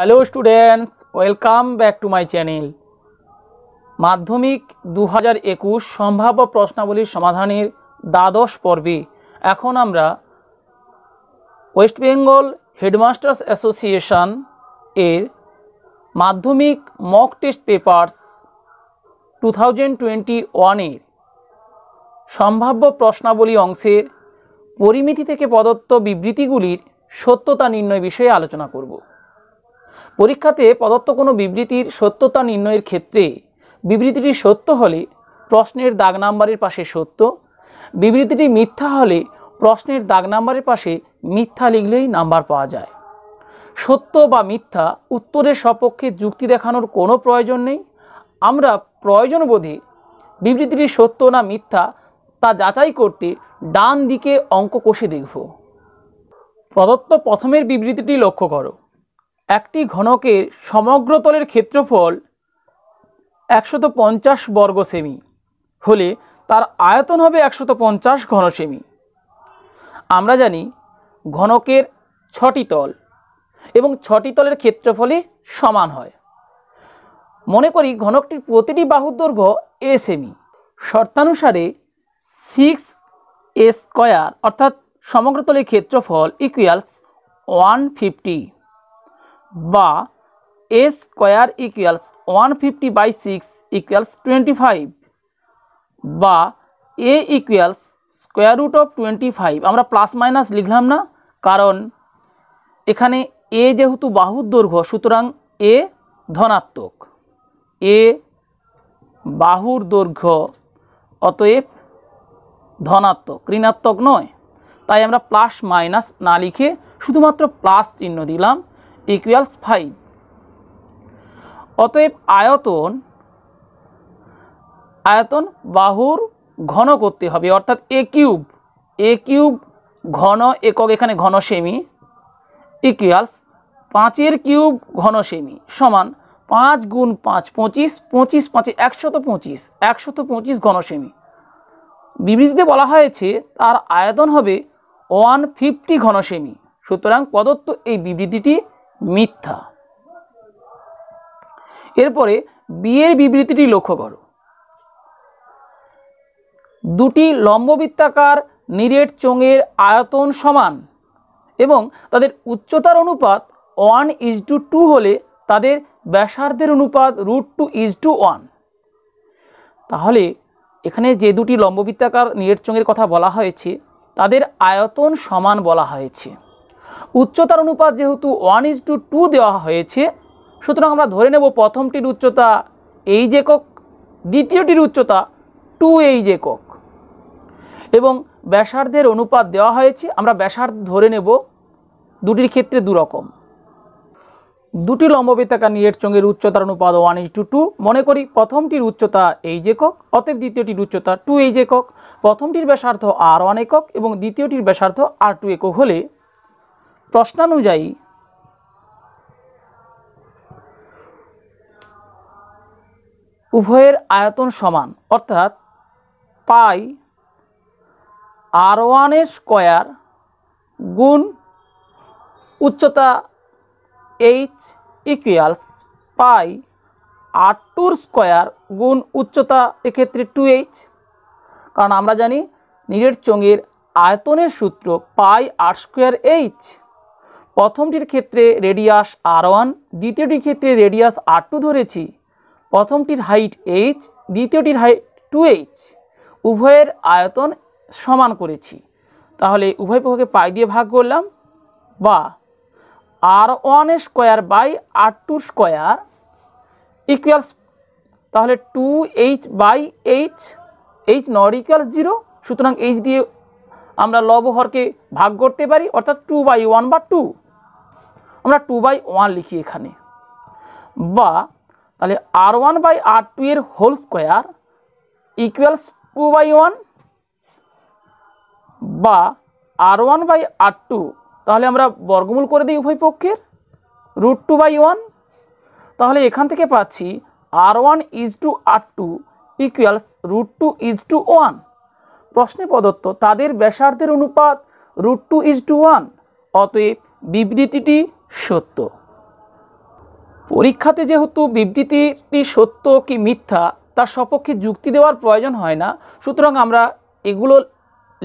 hello students welcome back to my channel Madhyamik দু হাজার একুশ সম্ভাব্য প্রশ্নাবলীর সমাধানের দ্বাদশ পর্বে এখন আমরা ওয়েস্ট বেঙ্গল হেডমাস্টার্স অ্যাসোসিয়েশন এর Madhyamik mock test papers two thousand twenty ওয়ানের সম্ভাব্য প্রশ্নাবলী অংশের পরিমিতি থেকে প্রদত্ত বিবৃতিগুলির সত্যতা নির্ণয় বিষয়ে আলোচনা করবো পরীক্ষাতে প্রদত্ত কোনো বিবৃতির সত্যতা নির্ণয়ের ক্ষেত্রে বিবৃতিটি সত্য হলে প্রশ্নের দাগ নাম্বারের পাশে সত্য বিবৃতিটি মিথ্যা হলে প্রশ্নের দাগ নাম্বারের পাশে মিথ্যা লিখলেই নাম্বার পাওয়া যায় সত্য বা মিথ্যা উত্তরের সপক্ষে যুক্তি দেখানোর কোনো প্রয়োজন নেই আমরা প্রয়োজন বোধে বিবৃতিটি সত্য না মিথ্যা তা যাচাই করতে ডান দিকে অঙ্ক কষে দেখব প্রদত্ত প্রথমের বিবৃতিটি লক্ষ্য করো একটি ঘনকের সমগ্র তলের ক্ষেত্রফল একশত পঞ্চাশ বর্গ সেমি হলে তার আয়তন হবে একশত পঞ্চাশ ঘন সেমি আমরা জানি ঘনকের ছটি তল এবং ছটি তলের ক্ষেত্রফলই সমান হয় মনে করি ঘনকটির প্রতিটি বাহুর দৈর্ঘ্য এ সেমি শর্তানুসারে সিক্স এ স্কয়ার অর্থাৎ সমগ্র তলের ক্ষেত্রফল ইকুয়ালস ওয়ান ফিফটি বা a square equals one fifty by six equals twenty five বা a equals square root of twenty five আমরা প্লাস মাইনাস লিখলাম না কারণ এখানে এ যেহেতু বাহুর দৈর্ঘ্য সুতরাং এ ধনাত্মক এ বাহুর দৈর্ঘ্য অতএব ধনাত্মক ঋণাত্মক নয় তাই আমরা প্লাস মাইনাস না লিখে শুধুমাত্র প্লাস চিহ্ন দিলাম ইকুয়ালস ফাইভ অতএব আয়তন আয়তন বাহুর ঘন করতে হবে অর্থাৎ এ কিউব এ কিউব ঘন একক এখানে ঘন সেমি ইকুয়ালস পাঁচের কিউব ঘন সেমি সমান পাঁচ গুণ পাঁচ পঁচিশ পঁচিশ পাঁচে একশত পঁচিশ একশত পঁচিশ ঘন সেমি বিবৃতিতে বলা হয়েছে তার আয়তন হবে ওয়ান ফিফটি ঘন সেমি সুতরাং প্রদত্ত এই বিবৃতিটি মিথ্যা এরপরে বিয়ের বিবৃতিটি লক্ষ্য করো দুটি লম্ববৃত্তাকার নিরেট চোঙের আয়তন সমান এবং তাদের উচ্চতার অনুপাত ওয়ান ইজ টু টু হলে তাদের ব্যাসার্ধের অনুপাত root two is to one তাহলে এখানে যে দুটি লম্ববৃত্তাকার নিরেট চোঙের কথা বলা হয়েছে তাদের আয়তন সমান বলা হয়েছে উচ্চতার অনুপাত যেহেতু ওয়ান ইজ টু টু দেওয়া হয়েছে সুতরাং আমরা ধরে নেব প্রথমটির উচ্চতা এই জেকক দ্বিতীয়টির উচ্চতা টু এই জেকক এবং ব্যাসার্ধের অনুপাত দেওয়া হয়েছে আমরা ব্যাসার্ধ ধরে নেব দুটির ক্ষেত্রে দুরকম দুটি লম্ববৃত্তাকার চঙ্গের উচ্চতার অনুপাত ওয়ান ইজ টু টু মনে করি প্রথমটির উচ্চতা এই জেকক অতএব দ্বিতীয়টির উচ্চতা টু এই জেকক প্রথমটির ব্যাসার্ধ আর ওয়ান একক এবং দ্বিতীয়টির ব্যাসার্ধ আর টু একক হলে প্রশ্নানুযায়ী উভয়ের আয়তন সমান অর্থাৎ পাই আর ওয়ানের স্কয়ার গুণ উচ্চতা এইচ ইকুয়ালস পাই আর টুর স্কয়ার গুণ উচ্চতা এক্ষেত্রে টু এইচ কারণ আমরা জানি নিজের চঙ্গের আয়তনের সূত্র পাই আর স্কোয়ার এইচ প্রথমটির ক্ষেত্রে রেডিয়াস আর ওয়ান দ্বিতীয়টির ক্ষেত্রে রেডিয়াস আর টু ধরেছি প্রথমটির হাইট এইচ দ্বিতীয়টির হাইট টু এইচ উভয়ের আয়তন সমান করেছি তাহলে উভয় পক্ষকে পাই দিয়ে ভাগ করলাম বা r one square by r two square equals তাহলে two h by h h not equals zero সুতরাং এইচ দিয়ে আমরা লব হরকে ভাগ করতে পারি অর্থাৎ টু বাই ওয়ান বা টু আমরা টু বাই ওয়ান লিখি এখানে বা তাহলে r one by r two এর whole square equals two by one বা r one by r two তাহলে আমরা বর্গমূল করে দিই উভয় পক্ষের রুট টু বাই ওয়ান তাহলে এখান থেকে পাচ্ছি r one is to r two equals root two is to one প্রশ্নে প্রদত্ত তাদের ব্যাসার্ধের অনুপাত root two is to one অতএব বিবৃতিটি সত্য পরীক্ষাতে যেহেতু বিবৃতিটি সত্য কি মিথ্যা তার সপক্ষে যুক্তি দেওয়ার প্রয়োজন হয় না সুতরাং আমরা এগুলো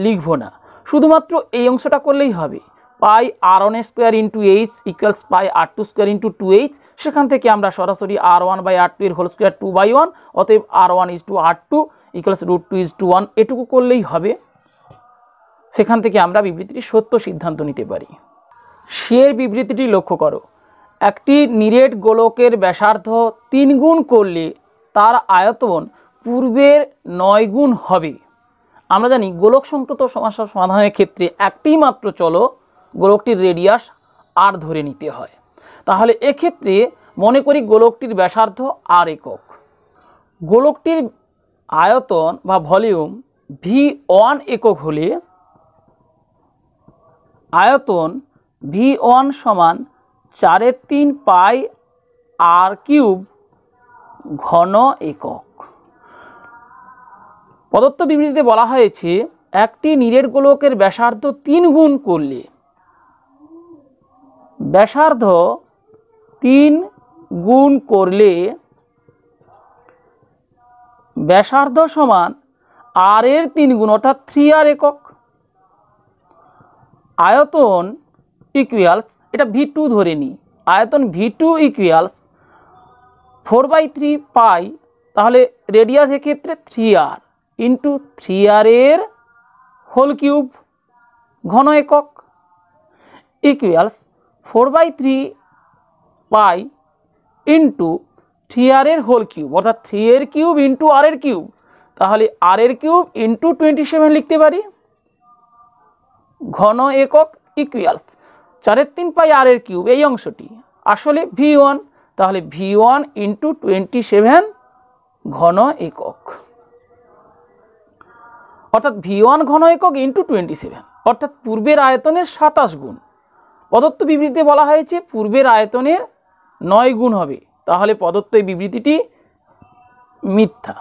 লিখব না শুধুমাত্র এই অংশটা করলেই হবে pi r one square into h equals pi r two square into two h সেখান থেকে আমরা সরাসরি r one by r two এর whole square two by one অতএব r one is to r two equals root two is to one এটুকু করলেই হবে সেখান থেকে আমরা বিবৃতিটি সত্য সিদ্ধান্ত নিতে পারি সের বিবৃতিটি লক্ষ্য করো একটি নিরেট গোলকের ব্যাসার্ধ তিন গুণ করলে তার আয়তন পূর্বের নয় গুণ হবে আমরা জানি গোলক সংক্রান্ত সমস্যার সমাধানের ক্ষেত্রে একটি মাত্র চলো গোলকটির রেডিয়াস আর ধরে নিতে হয় তাহলে এক্ষেত্রে মনে করি গোলকটির ব্যাসার্ধ আর একক গোলকটির আয়তন বা ভলিউম ভি ওয়ান একক হলে আয়তন ভি ওয়ান সমান চারের তিন পাই আর কিউব ঘন একক প্রদত্ত বিবৃতিতে বলা হয়েছে একটি নিরেট গোলকের ব্যাসার্ধ তিন গুণ করলে ব্যাসার্ধ তিন গুণ করলে ব্যাসার্ধ সমান আর এর তিন গুণ অর্থাৎ থ্রি আর একক আয়তন ইকুয়ালস এটা ভি টু ধরে নিই আয়তন v two equals four by three pi তাহলে রেডিয়াস এক্ষেত্রে থ্রি আর ইন্টু থ্রি আরের হোল কিউব ঘন একক equals four by three pi into three আরের হোল কিউব অর্থাৎ থ্রি এর কিউব ইন্টু আরের কিউব তাহলে আরের কিউব ইন্টু টোয়েন্টি সেভেন লিখতে পারি ঘন একক ইকুয়ালস চারের তিন পাই আর এর কিউব এই অংশটি আসলে ভি ওয়ান তাহলে v one into twenty seven ঘন একক অর্থাৎ ভি ওয়ান ঘন একক ইন্টু টোয়েন্টি সেভেন অর্থাৎ পূর্বের আয়তনের সাতাশ গুণ পদত্ব বিবৃতিতে বলা হয়েছে পূর্বের আয়তনের নয় গুণ হবে তাহলে পদত্ব এই বিবৃতিটি মিথ্যা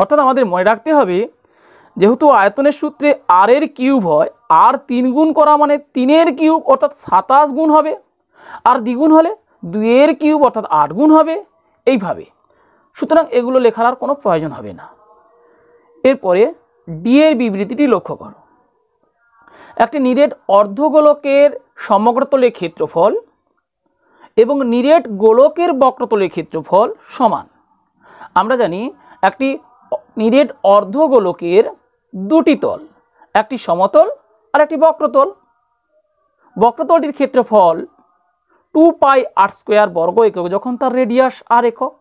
অর্থাৎ আমাদের মনে রাখতে হবে যেহেতু আয়তনের সূত্রে আর এর কিউব হয় আর তিন গুণ করা মানে তিনের কিউব অর্থাৎ সাতাশ গুণ হবে আর দ্বিগুণ হলে দুইয়ের কিউব অর্থাৎ আট গুণ হবে এইভাবে সুতরাং এগুলো লেখার আর কোনো প্রয়োজন হবে না এরপরে ডি এর বিবৃতিটি লক্ষ্য করো একটি নিরেট অর্ধগোলকের সমগ্রতলের ক্ষেত্রফল এবং নিরেট গোলকের বক্রতলের ক্ষেত্রফল সমান আমরা জানি একটি নিরেট অর্ধগোলকের দুটি তল একটি সমতল আর একটি বক্রতল বক্রতলটির ক্ষেত্রফল টু পাই আর স্কোয়ার বর্গ একক যখন তার রেডিয়াস আর একক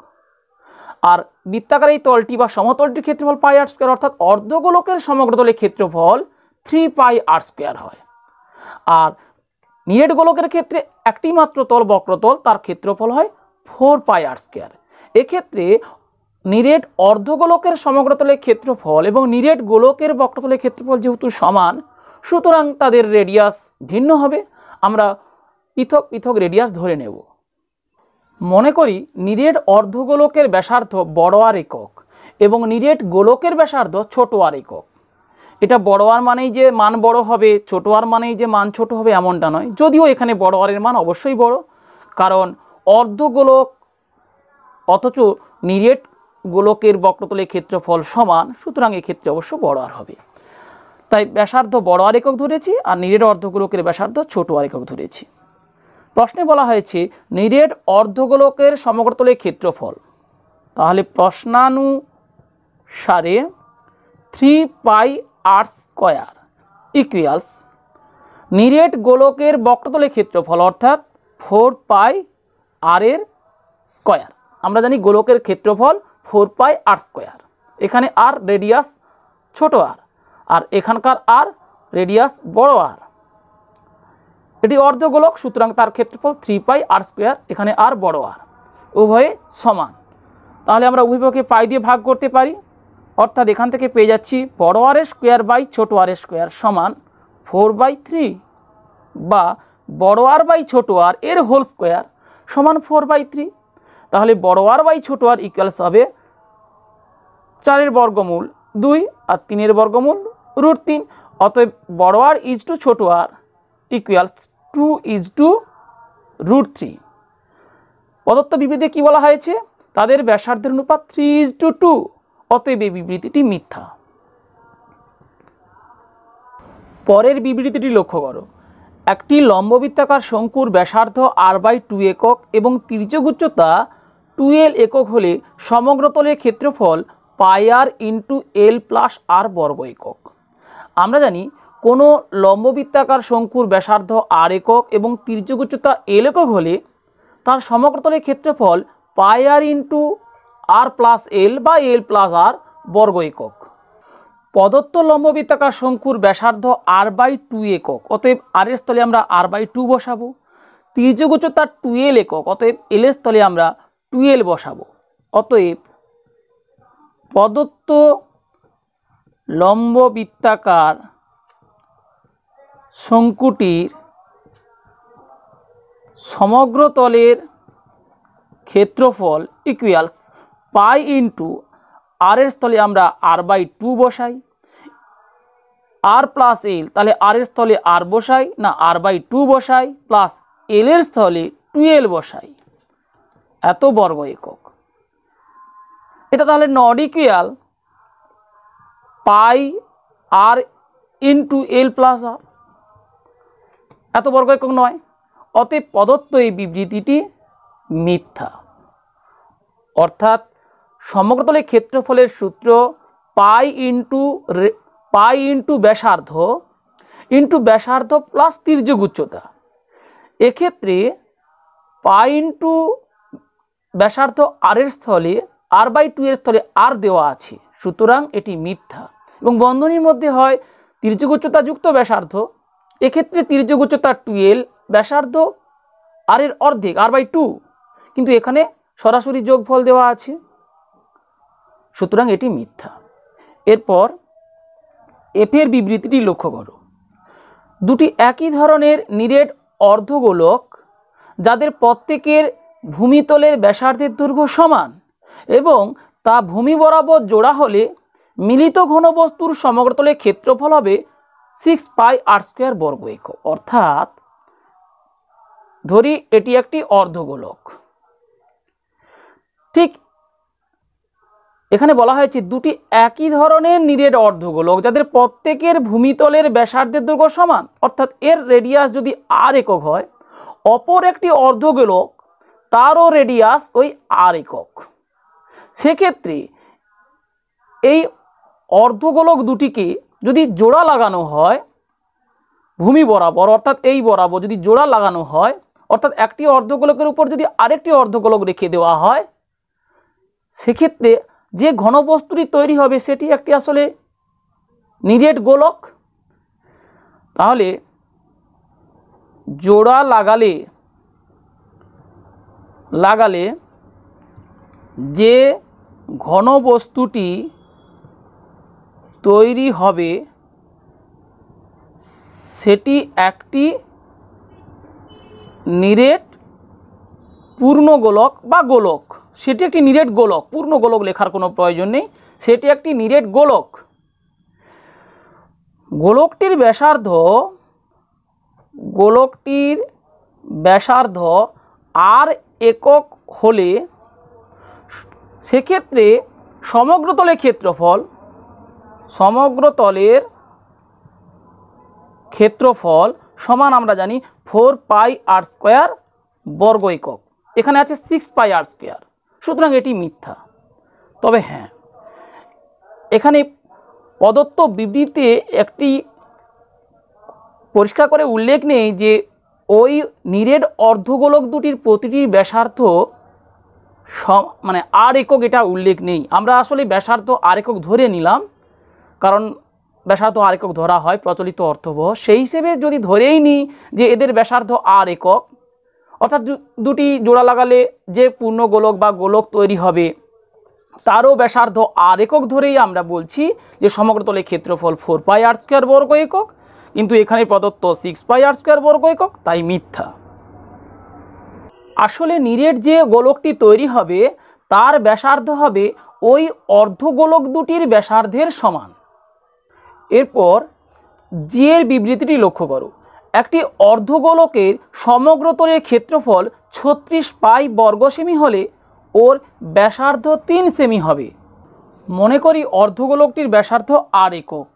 আর বৃত্তাকার এই তলটি বা সমতলটির ক্ষেত্রফল পাই আর স্কোয়ার অর্থাৎ অর্ধগোলকের তলের ক্ষেত্রফল থ্রি পাই আর স্কোয়ার হয় আর নিরেট গোলকের ক্ষেত্রে একটি মাত্র তল বক্রতল তার ক্ষেত্রফল হয় ফোর পাই আর স্কোয়ার এক্ষেত্রে নিরেট অর্ধগোলকের সমগ্রতলের ক্ষেত্রফল এবং নিরেট গোলকের বক্রতলের ক্ষেত্রফল যেহেতু সমান সুতরাং তাদের রেডিয়াস ভিন্ন হবে আমরা পৃথক পৃথক রেডিয়াস ধরে নেব মনে করি নিরেট অর্ধগোলকের ব্যাসার্ধ বড় আর একক এবং নিরেট গোলকের ব্যাসার্ধ ছোট আর একক এটা বড় আর মানেই যে মান বড় হবে ছোট আর মানেই যে মান ছোট হবে এমনটা নয় যদিও এখানে বড় আরের মান অবশ্যই বড় কারণ অর্ধগোলক অথচ নিরেট গোলকের বক্রতলের ক্ষেত্রফল সমান সুতরাং ক্ষেত্রে অবশ্য বড় আর হবে তাই ব্যাসার্ধ বড় আর একক ধরেছি আর নিরেট অর্ধগোলকের ব্যাসার্ধ ছোট আর একক ধরেছি প্রশ্নে বলা হয়েছে নিরেট অর্ধগোলকের সমগ্রতলের ক্ষেত্রফল তাহলে প্রশ্নানুসারে three pi r square equals নিরেট গোলকের বক্রতলের ক্ষেত্রফল অর্থাৎ ফোর পাই আর এর স্কয়ার আমরা জানি গোলকের ক্ষেত্রফল ফোর পাই আর স্কোয়ার এখানে আর রেডিয়াস ছোট আর আর এখানকার আর রেডিয়াস বড় আর এটি অর্ধগোলক সুতরাং তার ক্ষেত্রফল থ্রি পাই আর স্কোয়ার এখানে আর বড় আর উভয়ে সমান তাহলে আমরা উভয়পক্ষে পাই দিয়ে ভাগ করতে পারি অর্থাৎ এখান থেকে পেয়ে যাচ্ছি বড় আর স্কোয়ার বাই ছোট আর স্কোয়ার সমান ফোর বাই থ্রি বা বড় আর বাই ছোট আর এর হোল স্কোয়ার সমান ফোর বাই থ্রি তাহলে বড় আর বাই ছোট আর ইকুয়ালস হবে চারের বর্গমূল দুই আর তিনের বর্গমূল রুট তিন অতএব বড় আর ইজ টু ছোটো r equals two is to root three প্রদত্ত বিবৃতিতে কী বলা হয়েছে তাদের ব্যাসার্ধের অনুপাত থ্রি ইজ টু টু অতএব এই বিবৃতিটি মিথ্যা পরের বিবৃতিটি লক্ষ্য করো একটি লম্ববৃত্তাকার শঙ্কুর ব্যাসার্ধ আর বাই টু একক এবং তির্যক টুয়েল একক হলে সমগ্র তলের ক্ষেত্রফল পাই আর ইন্টু এল প্লাস আর বর্গ একক আমরা জানি কোনো লম্ববৃত্তাকার শঙ্কুর ব্যাসার্ধ আর একক এবং তির্যক এল একক হলে তার সমগ্রতলের ক্ষেত্রফল পাই আর ইন্টু আর প্লাস এল বা এল প্লাস আর বর্গ একক প্রদত্ত লম্ববৃত্তাকার শঙ্কুর ব্যাসার্ধ আর বাই টু একক অতএব আর এর স্থলে আমরা আর বাই টু বসাবো তির্যক উচ্চতা টুয়েল একক অতএব এলের স্থলে আমরা টুয়েল বসাবো অতএব প্রদত্ত লম্ব বৃত্তাকার শঙ্কুটির সমগ্র তলের ক্ষেত্রফল ইকুয়ালস পাই ইন্টু আর এর স্থলে আমরা আর বাই টু বসাই আর প্লাস এল তাহলে আরের স্থলে আর বসাই না আর বাই টু বসাই প্লাস এলের স্থলে টুয়েলভ বসাই এত বর্গ একক এটা তাহলে not equal pi r into l plus r এত বর্গ একক নয় অতএব প্রদত্ত এই বিবৃতিটি মিথ্যা অর্থাৎ সমগ্রতলে ক্ষেত্রফলের সূত্র পাই ইন্টু পাই ইন্টু ব্যাসার্ধ ইন্টু ব্যাসার্ধ প্লাস তির্যক উচ্চতা এক্ষেত্রে পাই ইন্টু ব্যাসার্ধ আরের স্থলে আর বাই টু এর স্থলে আর দেওয়া আছে সুতরাং এটি মিথ্যা এবং বন্ধনীর মধ্যে হয় তীর্যগুচ্ছতাযুক্ত ব্যাসার্ধ এক্ষেত্রে তীর্যগুচ্ছতা টুয়েল ব্যাসার্ধ আর এর অর্ধেক আর বাই টু কিন্তু এখানে সরাসরি যোগফল দেওয়া আছে সুতরাং এটি মিথ্যা এরপর এফের বিবৃতিটি লক্ষ্য করো দুটি একই ধরনের নিরেট অর্ধগোলক যাদের প্রত্যেকের ভূমিতলের ব্যাসার্ধের দৈর্ঘ্য সমান এবং তা ভূমি বরাবর জোড়া হলে মিলিত ঘনবস্তুর সমগ্রতলের ক্ষেত্রফল হবে সিক্স পাই আর স্কোয়ার বর্গ একক অর্থাৎ ধরি এটি একটি অর্ধগোলক ঠিক এখানে বলা হয়েছে দুটি একই ধরনের নিরেট অর্ধগোলক যাদের প্রত্যেকের ভূমিতলের ব্যাসার্ধের দৈর্ঘ্য সমান অর্থাৎ এর রেডিয়াস যদি আর একক হয় অপর একটি অর্ধগোলক তারও রেডিয়াস ওই আর একক সেক্ষেত্রে এই অর্ধগোলক দুটিকে যদি জোড়া লাগানো হয় ভূমি বরাবর অর্থাৎ এই বরাবর যদি জোড়া লাগানো হয় অর্থাৎ একটি অর্ধগোলকের উপর যদি আরেকটি অর্ধগোলক রেখে দেওয়া হয় সেক্ষেত্রে যে ঘনবস্তুটি তৈরি হবে সেটি একটি আসলে নিরেট গোলক তাহলে জোড়া লাগালে লাগালে যে ঘন বস্তুটি তৈরি হবে সেটি একটি নিরেট পূর্ণ গোলক বা গোলক সেটি একটি নিরেট গোলক পূর্ণ গোলক লেখার কোনো প্রয়োজন নেই সেটি একটি নিরেট গোলক গোলকটির ব্যাসার্ধ গোলকটির ব্যাসার্ধ আর একক হলে সেক্ষেত্রে সমগ্র তলের ক্ষেত্রফল সমগ্র তলের ক্ষেত্রফল সমান আমরা জানি ফোর পাই আর স্কোয়ার বর্গ একক এখানে আছে সিক্স পাই আর স্কোয়ার সুতরাং এটি মিথ্যা তবে হ্যাঁ এখানে প্রদত্ত বিবৃতিতে একটি পরিষ্কার করে উল্লেখ নেই যে ওই নিরেড অর্ধগোলক দুটির প্রতিটির ব্যাসার্থ মানে আর একক এটা উল্লেখ নেই আমরা আসলে ব্যাসার্ধ আর একক ধরে নিলাম কারণ ব্যাসার্ধ আর একক ধরা হয় প্রচলিত অর্থবহ সেই হিসেবে যদি ধরেই নিই যে এদের ব্যাসার্ধ আর একক অর্থাৎ দুটি জোড়া লাগালে যে পূর্ণ গোলক বা গোলক তৈরি হবে তারও ব্যাসার্ধ আর একক ধরেই আমরা বলছি যে সমগ্র তলে ক্ষেত্রফল ফোর পাই আর স্কোয়ার বর্গ একক কিন্তু এখানে প্রদত্ত সিক্স পাই আর স্কোয়ার বর্গ একক তাই মিথ্যা আসলে নিরের যে গোলকটি তৈরি হবে তার ব্যাসার্ধ হবে ওই অর্ধগোলক দুটির ব্যাসার্ধের সমান এরপর জিয়ের বিবৃতিটি লক্ষ্য করো একটি অর্ধগোলকের সমগ্রতলের ক্ষেত্রফল ছত্রিশ পাই বর্গ সেমি হলে ওর ব্যাসার্ধ তিন সেমি হবে মনে করি অর্ধগোলকটির ব্যাসার্ধ আর একক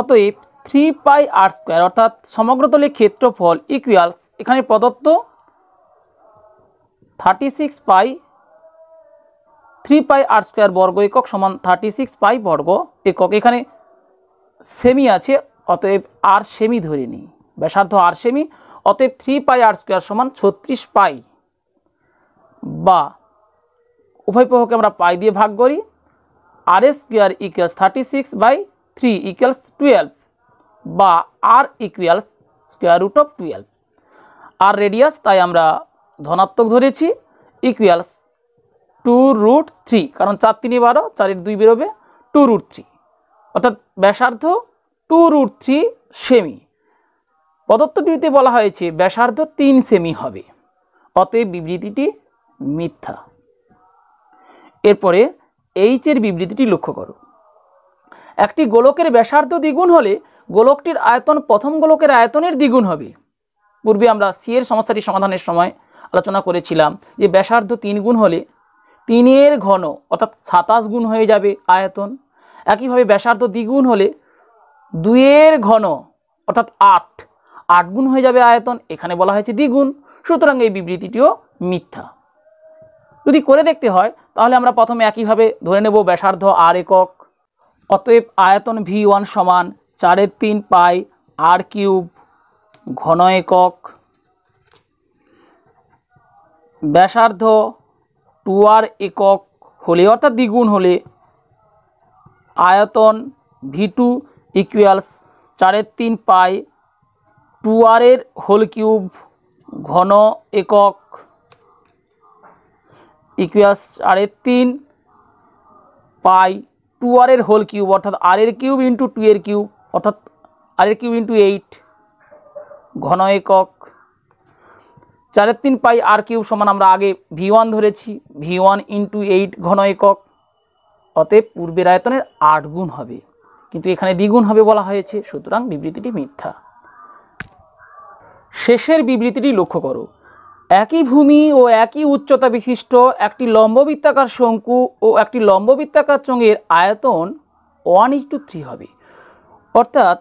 অতএব থ্রি পাই আর স্কোয়ার অর্থাৎ সমগ্রতলের ক্ষেত্রফল ইকুয়ালস এখানে প্রদত্ত thirty six pi three pi r square বর্গ একক সমান থার্টি সিক্স পাই বর্গ একক এখানে সেমি আছে অতএব আর সেমি ধরে নিই ব্যাসার্ধ আর সেমি অতএব থ্রি পাই আর স্কোয়ার সমান ছত্রিশ পাই বা উভয় পক্ষকে আমরা পাই দিয়ে ভাগ করি r s square equals thirty six by three equals twelve বা r equals square root of twelve r radius তাই আমরা ধনাত্মক ধরেছি ইকুয়ালস টু রুট থ্রি কারণ চার তিনে বারো চারের দুই বেরোবে টু রুট থ্রি অর্থাৎ ব্যাসার্ধ টু রুট থ্রি সেমি প্রদত্ত বিবৃতিতে বলা হয়েছে ব্যাসার্ধ তিন সেমি হবে অতএব বিবৃতিটি মিথ্যা এরপরে এইচের বিবৃতিটি লক্ষ্য করো একটি গোলকের ব্যাসার্ধ দ্বিগুণ হলে গোলকটির আয়তন প্রথম গোলকের আয়তনের দ্বিগুণ হবে পূর্বে আমরা সি এর সমস্যাটি সমাধানের সময় আলোচনা করেছিলাম যে ব্যাসার্ধ তিন গুণ হলে তিনের ঘন অর্থাৎ সাতাশ গুণ হয়ে যাবে আয়তন একইভাবে ব্যাসার্ধ দ্বিগুণ হলে দুইয়ের ঘন অর্থাৎ আট আট গুণ হয়ে যাবে আয়তন এখানে বলা হয়েছে দ্বিগুণ সুতরাং এই বিবৃতিটিও মিথ্যা যদি করে দেখতে হয় তাহলে আমরা প্রথমে একইভাবে ধরে নেব ব্যাসার্ধ আর একক অতএব আয়তন ভি ওয়ান সমান চারের তিন পাই আর কিউব ঘন একক ব্যাসার্ধ টু আর একক হলে অর্থাৎ দ্বিগুণ হলে আয়তন ভি টু ইকুয়ালস চারের তিন পাই টু আরের হোল কিউব ঘন একক ইকুয়ালস চারের তিন পাই টু আরের হোল কিউব অর্থাৎ আরের কিউব ইন্টু টু এর কিউব অর্থাৎ আরের কিউব ইন্টু এইট ঘন একক চারের তিন পাই আর কিউ সমান আমরা আগে ভি ওয়ান ধরেছি ভি ওয়ান ইন্টু এইট ঘন একক অতএব পূর্বের আয়তনের আট গুণ হবে কিন্তু এখানে দ্বিগুণ হবে বলা হয়েছে সুতরাং বিবৃতিটি মিথ্যা শেষের বিবৃতিটি লক্ষ্য করো একই ভূমি ও একই উচ্চতা বিশিষ্ট একটি লম্ববৃত্তাকার শঙ্কু ও একটি লম্ববৃত্তাকার চোঙের আয়তন ওয়ান ইন্টু থ্রি হবে অর্থাৎ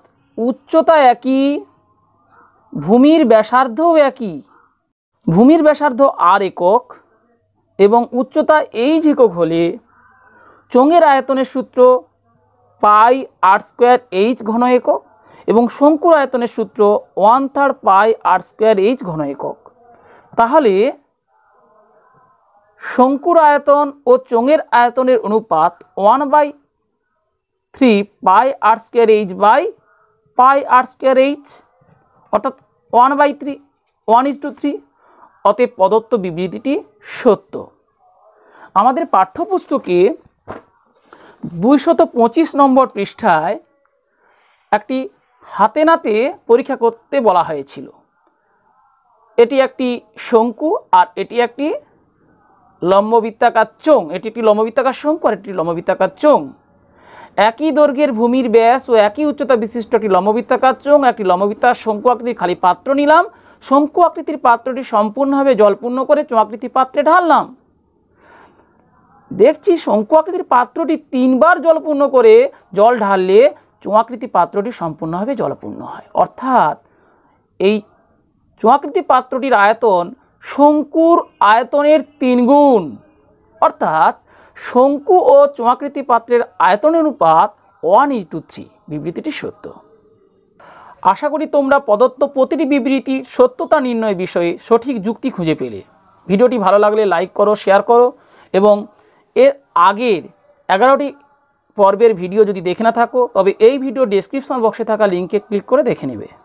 উচ্চতা একই ভূমির ব্যাসার্ধও একই ভূমির ব্যাসার্ধ আর একক এবং উচ্চতা এইচ একক হলে চোঙের আয়তনের সূত্র পাই আর স্কোয়ার এইচ ঘন একক এবং শঙ্কুর আয়তনের সূত্র one third pi r square h ঘন একক তাহলে শঙ্কুর আয়তন ও চোঙের আয়তনের অনুপাত one by three pi r square h by pi r square h অর্থাৎ one by three one is to three অতএব প্রদত্ত বিবৃতিটি সত্য আমাদের পাঠ্যপুস্তকে দুইশত পঁচিশ নম্বর পৃষ্ঠায় একটি হাতে নাতে পরীক্ষা করতে বলা হয়েছিল এটি একটি শঙ্কু আর এটি একটি লম্ববৃত্তাকার চোং এটি একটি লম্ববৃত্তাকার শঙ্কু আর একটি লম্ববৃত্তাকার চোং একই দৈর্ঘ্যের ভূমির ব্যাস ও একই উচ্চতা বিশিষ্ট একটি লম্ববৃত্তাকার চোং একটি লম্ববৃত্তার শঙ্কু আকৃতি খালি পাত্র নিলাম শঙ্কু আকৃতির পাত্রটি সম্পূর্ণভাবে জলপূর্ণ করে চোঁয়াকৃতি পাত্রে ঢাললাম দেখছি শঙ্কু আকৃতির পাত্রটি তিনবার জলপূর্ণ করে জল ঢাললে চোঁয়াকৃতি পাত্রটি সম্পূর্ণভাবে জলপূর্ণ হয় অর্থাৎ এই চোঁয়াকৃতি পাত্রটির আয়তন শঙ্কুর আয়তনের তিন গুণ অর্থাৎ শঙ্কু ও চোঁয়াকৃতি পাত্রের আয়তন অনুপাত ওয়ান ইজ টু থ্রি বিবৃতিটি সত্য আশা করি তোমরা প্রদত্ত প্রতিটি বিবৃতি সত্যতা নির্ণয় বিষয়ে সঠিক যুক্তি খুঁজে পেলে ভিডিওটি ভালো লাগলে লাইক করো শেয়ার করো এবং এর আগের এগারোটি পর্বের ভিডিও যদি দেখে না থাকো তবে এই ভিডিও ডেসক্রিপশন বক্সে থাকা লিঙ্কে ক্লিক করে দেখে নেবে